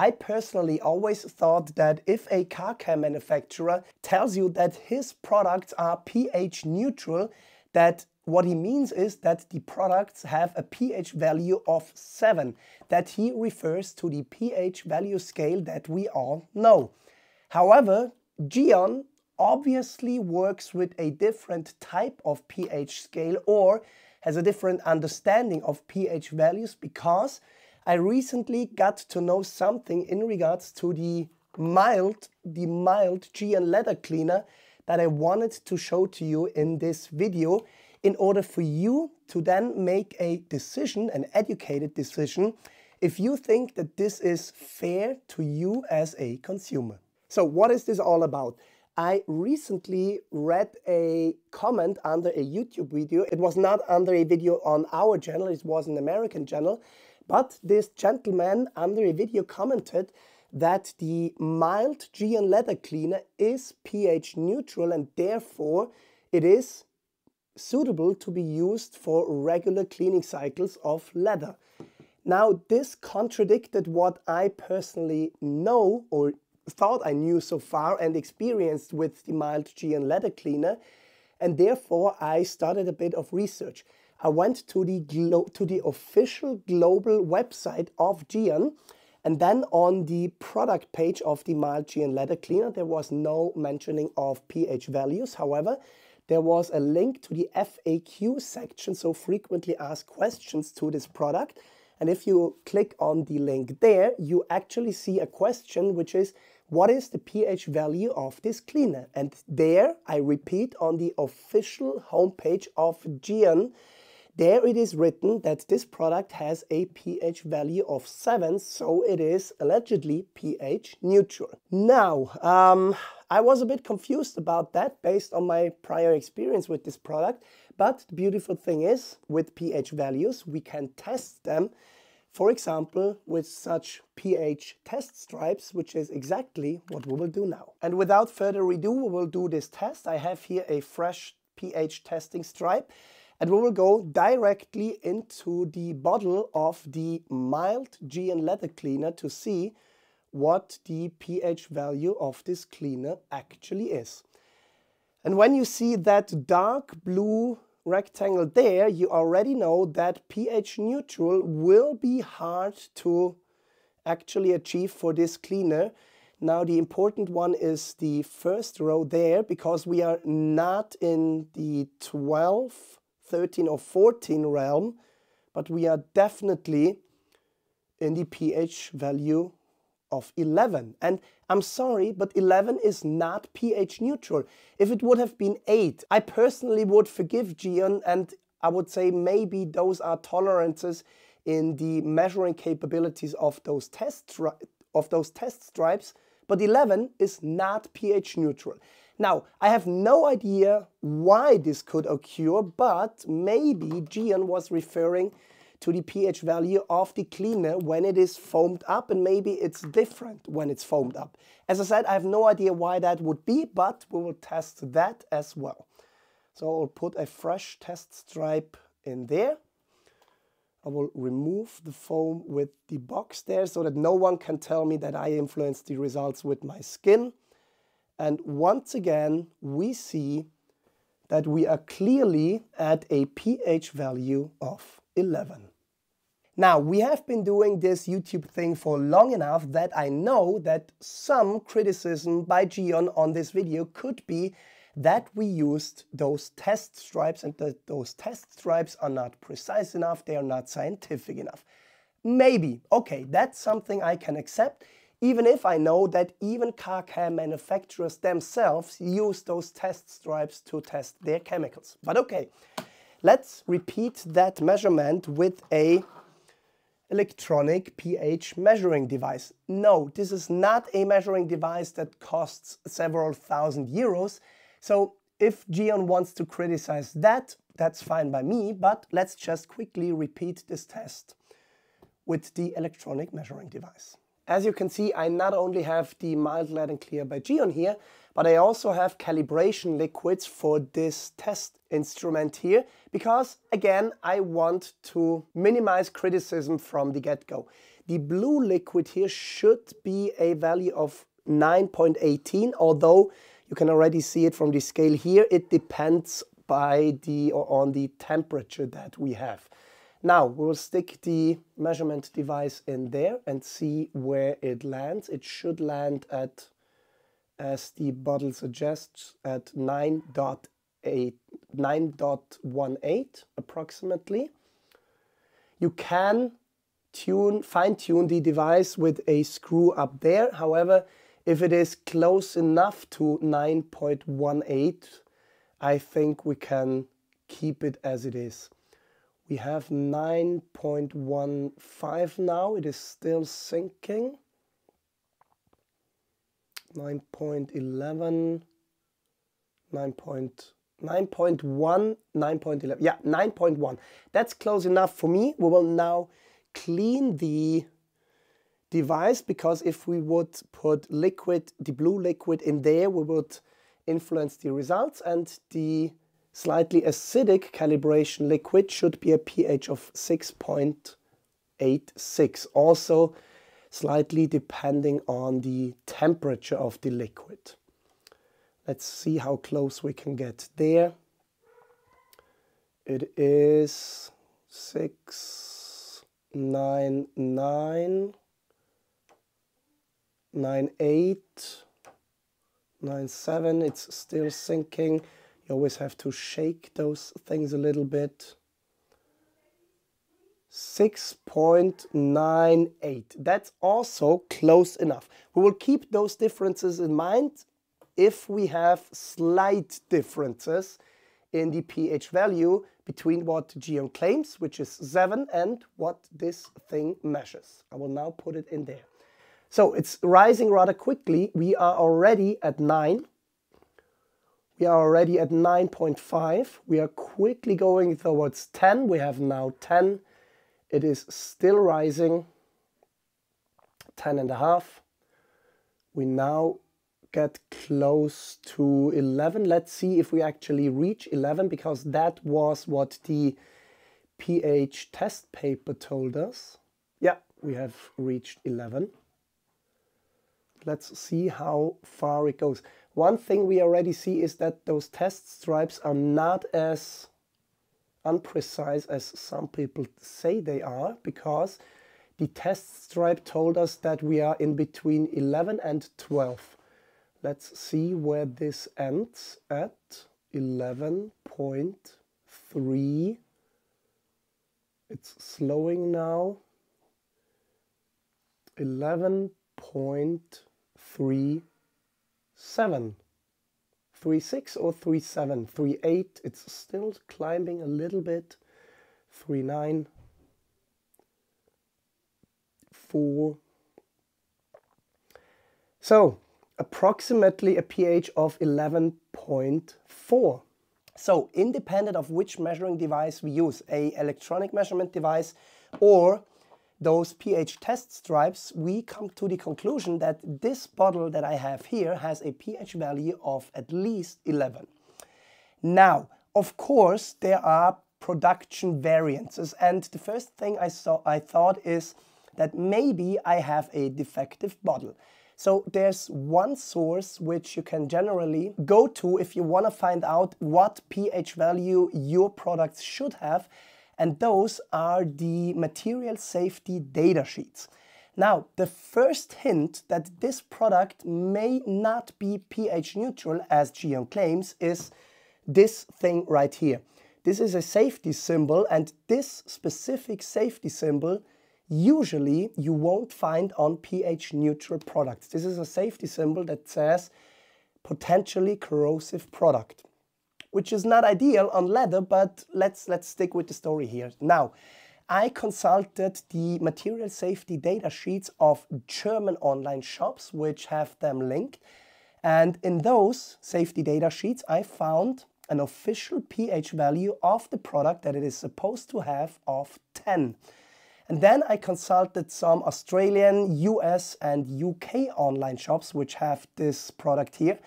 I personally always thought that if a car care manufacturer tells you that his products are pH neutral, that what he means is that the products have a pH value of 7, that he refers to the pH value scale that we all know. However, Geon obviously works with a different type of pH scale or has a different understanding of pH values because I recently got to know something in regards to the mild, the mild G and leather cleaner that I wanted to show to you in this video in order for you to then make a decision, an educated decision, if you think that this is fair to you as a consumer. So what is this all about? I recently read a comment under a YouTube video. It was not under a video on our channel, it was an American channel. But this gentleman under a video commented that the mild Geon leather cleaner is pH neutral and therefore it is suitable to be used for regular cleaning cycles of leather. Now this contradicted what I personally know or thought I knew so far and experienced with the mild Geon leather cleaner and therefore I started a bit of research. I went to the, to the official global website of Gian and then on the product page of the mild Gian leather cleaner, there was no mentioning of pH values. However, there was a link to the FAQ section, so frequently asked questions to this product. And if you click on the link there, you actually see a question which is, what is the pH value of this cleaner? And there, I repeat, on the official homepage of Gian, there it is written that this product has a pH value of 7, so it is allegedly pH neutral. Now, um, I was a bit confused about that based on my prior experience with this product, but the beautiful thing is, with pH values, we can test them for example, with such pH test stripes, which is exactly what we will do now. And without further ado, we will do this test. I have here a fresh pH testing stripe and we will go directly into the bottle of the mild GN leather cleaner to see what the pH value of this cleaner actually is. And when you see that dark blue rectangle there, you already know that pH neutral will be hard to actually achieve for this cleaner. Now the important one is the first row there because we are not in the 12 13 or 14 realm, but we are definitely in the pH value of 11. And I'm sorry, but 11 is not pH neutral. If it would have been 8, I personally would forgive Gion, and I would say maybe those are tolerances in the measuring capabilities of those test of those test stripes, but 11 is not pH neutral. Now, I have no idea why this could occur, but maybe Gian was referring to the pH value of the cleaner when it is foamed up and maybe it's different when it's foamed up. As I said, I have no idea why that would be, but we will test that as well. So I'll put a fresh test stripe in there. I will remove the foam with the box there so that no one can tell me that I influenced the results with my skin. And once again, we see that we are clearly at a pH value of 11. Now, we have been doing this YouTube thing for long enough that I know that some criticism by Gion on this video could be that we used those test stripes and that those test stripes are not precise enough, they are not scientific enough. Maybe, okay, that's something I can accept even if I know that even car care manufacturers themselves use those test stripes to test their chemicals. But okay, let's repeat that measurement with a electronic pH measuring device. No, this is not a measuring device that costs several thousand euros. So if Geon wants to criticize that, that's fine by me, but let's just quickly repeat this test with the electronic measuring device. As you can see, I not only have the mild lead and clear by G on here, but I also have calibration liquids for this test instrument here, because again, I want to minimize criticism from the get-go. The blue liquid here should be a value of 9.18, although you can already see it from the scale here, it depends by the or on the temperature that we have. Now we'll stick the measurement device in there and see where it lands. It should land at, as the bottle suggests, at 9.8, 9.18 approximately. You can tune, fine tune the device with a screw up there. However, if it is close enough to 9.18, I think we can keep it as it is. We have 9.15 now. It is still sinking. 9.11, 9.1, 9.11. Yeah, 9.1. That's close enough for me. We will now clean the device because if we would put liquid, the blue liquid in there, we would influence the results and the slightly acidic calibration liquid should be a pH of 6.86, also slightly depending on the temperature of the liquid. Let's see how close we can get there. It is 699, 98, 97, it's still sinking. You always have to shake those things a little bit. 6.98. That's also close enough. We will keep those differences in mind if we have slight differences in the pH value between what Geon claims, which is 7, and what this thing measures. I will now put it in there. So it's rising rather quickly. We are already at 9. We are already at 9.5. We are quickly going towards 10. We have now 10. It is still rising. 10 and a half. We now get close to 11. Let's see if we actually reach 11 because that was what the pH test paper told us. Yeah, we have reached 11. Let's see how far it goes. One thing we already see is that those test stripes are not as unprecise as some people say they are because the test stripe told us that we are in between 11 and 12. Let's see where this ends at 11.3. It's slowing now. 11.3 Seven, three six or three seven, three eight. it's still climbing a little bit, Three nine, four. 4. So approximately a pH of 11.4. So independent of which measuring device we use, a electronic measurement device or those pH test stripes, we come to the conclusion that this bottle that I have here has a pH value of at least 11. Now, of course, there are production variances, and the first thing I saw I thought is that maybe I have a defective bottle. So there's one source which you can generally go to if you want to find out what pH value your products should have and those are the material safety data sheets. Now, the first hint that this product may not be pH neutral as Gion claims is this thing right here. This is a safety symbol and this specific safety symbol usually you won't find on pH neutral products. This is a safety symbol that says potentially corrosive product which is not ideal on leather, but let's, let's stick with the story here. Now, I consulted the material safety data sheets of German online shops, which have them linked. And in those safety data sheets, I found an official pH value of the product that it is supposed to have of 10. And then I consulted some Australian, US, and UK online shops which have this product here.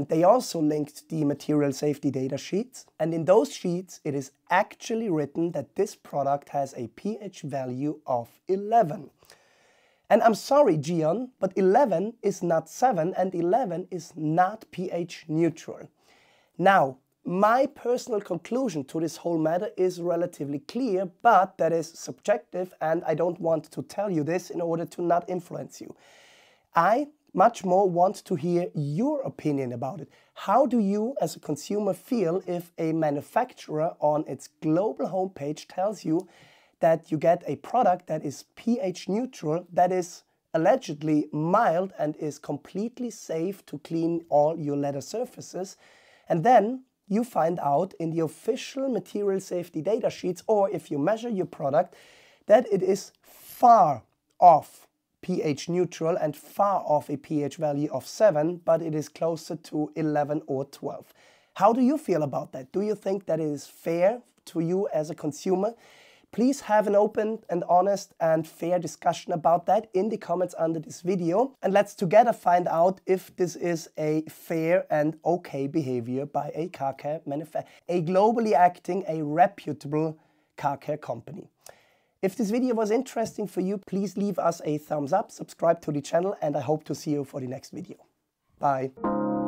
And they also linked the material safety data sheets. And in those sheets, it is actually written that this product has a pH value of 11. And I'm sorry, Gion, but 11 is not 7 and 11 is not pH neutral. Now, my personal conclusion to this whole matter is relatively clear, but that is subjective and I don't want to tell you this in order to not influence you. I much more want to hear your opinion about it. How do you, as a consumer, feel if a manufacturer on its global homepage tells you that you get a product that is pH neutral, that is allegedly mild and is completely safe to clean all your leather surfaces? And then you find out in the official material safety data sheets, or if you measure your product, that it is far off pH neutral and far off a pH value of 7, but it is closer to 11 or 12. How do you feel about that? Do you think that is fair to you as a consumer? Please have an open and honest and fair discussion about that in the comments under this video. And let's together find out if this is a fair and okay behavior by a car care manufacturer, a globally acting, a reputable car care company. If this video was interesting for you, please leave us a thumbs up, subscribe to the channel, and I hope to see you for the next video. Bye.